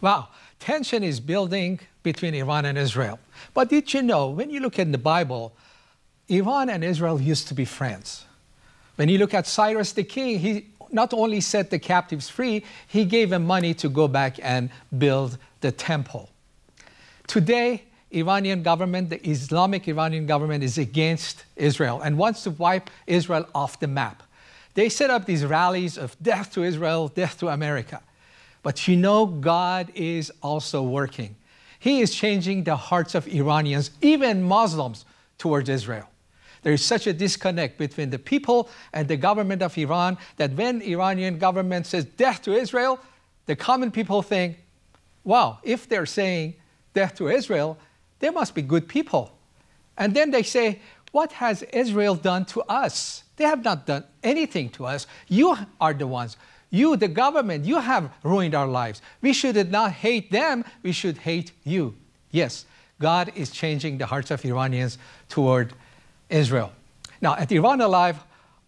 Wow, tension is building between Iran and Israel. But did you know, when you look in the Bible, Iran and Israel used to be friends. When you look at Cyrus the king, he not only set the captives free, he gave them money to go back and build the temple. Today, Iranian government, the Islamic Iranian government is against Israel and wants to wipe Israel off the map. They set up these rallies of death to Israel, death to America. But you know, God is also working. He is changing the hearts of Iranians, even Muslims, towards Israel. There is such a disconnect between the people and the government of Iran that when Iranian government says death to Israel, the common people think, wow, if they're saying death to Israel, they must be good people. And then they say, what has Israel done to us? They have not done anything to us. You are the ones you, the government, you have ruined our lives. We should not hate them, we should hate you. Yes, God is changing the hearts of Iranians toward Israel. Now, at Iran Alive,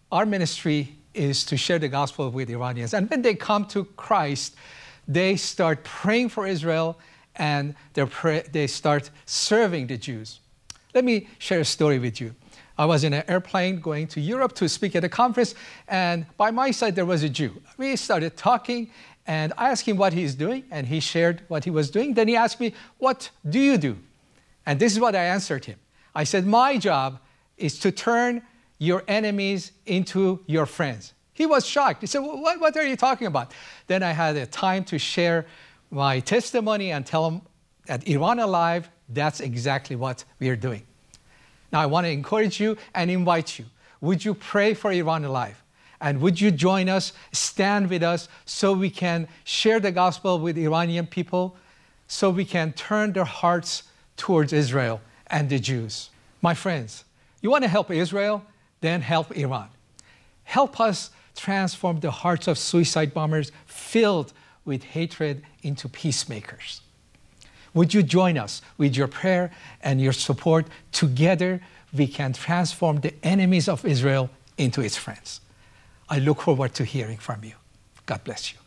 our ministry is to share the gospel with Iranians. And when they come to Christ, they start praying for Israel and they start serving the Jews. Let me share a story with you. I was in an airplane going to Europe to speak at a conference, and by my side there was a Jew. We started talking, and I asked him what he's doing, and he shared what he was doing. Then he asked me, What do you do? And this is what I answered him I said, My job is to turn your enemies into your friends. He was shocked. He said, what, what are you talking about? Then I had a time to share my testimony and tell him at Iran Alive, that's exactly what we are doing. Now, I want to encourage you and invite you. Would you pray for Iran Alive? And would you join us, stand with us, so we can share the gospel with Iranian people, so we can turn their hearts towards Israel and the Jews? My friends, you want to help Israel? Then help Iran. Help us transform the hearts of suicide bombers filled with hatred into peacemakers. Would you join us with your prayer and your support? Together, we can transform the enemies of Israel into its friends. I look forward to hearing from you. God bless you.